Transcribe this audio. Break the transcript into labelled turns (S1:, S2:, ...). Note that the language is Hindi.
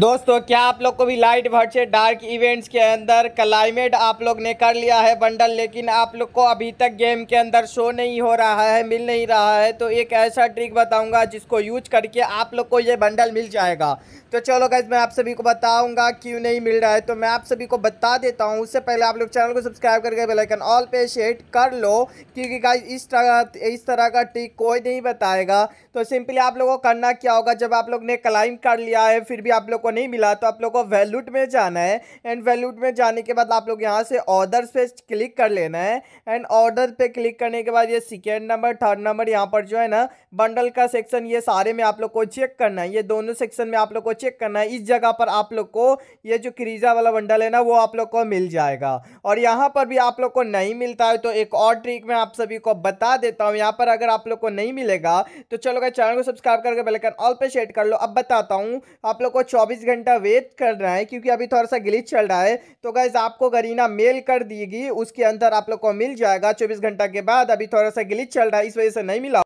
S1: दोस्तों क्या आप लोग को भी लाइट भर से डार्क इवेंट्स के अंदर क्लाइमेट आप लोग ने कर लिया है बंडल लेकिन आप लोग को अभी तक गेम के अंदर शो नहीं हो रहा है मिल नहीं रहा है तो एक ऐसा ट्रिक बताऊंगा जिसको यूज करके आप लोग को ये बंडल मिल जाएगा तो चलो गाइज मैं आप सभी को बताऊंगा क्यों नहीं मिल रहा है तो मैं आप सभी को बता देता हूँ उससे पहले आप लोग चैनल को सब्सक्राइब करके बेलाइकन ऑल पे शेट कर लो क्योंकि गाइज इस तरह इस तरह का ट्रिक कोई नहीं बताएगा तो सिंपली आप लोगों को करना क्या होगा जब आप लोग ने क्लाइम कर लिया है फिर भी आप लोग को नहीं मिला तो आप लोग को वैल्यूट में जाना है एंड वैल्यूट में जाने के बाद आप लोग यहाँ से ऑर्डर पे क्लिक कर लेना है एंड ऑर्डर पे क्लिक करने के बाद ये सेकेंड नंबर थर्ड नंबर यहाँ पर जो है ना बंडल का सेक्शन ये सारे में आप लोग को चेक करना है ये दोनों सेक्शन में आप लोग को चेक करना है इस जगह पर आप लोग को ये जो क्रीजा वाला बंडल है ना वो आप लोग को मिल जाएगा और यहाँ पर भी आप लोग को नहीं मिलता है तो एक और ट्रिक मैं आप सभी को बता देता हूँ यहाँ पर अगर आप लोग को नहीं मिलेगा तो चलो चैनल को सब्सक्राइब करके बेलाइकन ऑल पे शेयर कर लो अब बताता हूँ आप लोग को चौबीस बाईस घंटा वेट कर रहे है क्योंकि अभी थोड़ा सा ग्लिच चल रहा है तो गाइज आपको गरीना मेल कर देगी उसके अंदर आप लोग को मिल जाएगा चौबीस घंटा के बाद अभी थोड़ा सा ग्लिच चल रहा है इस वजह से नहीं मिला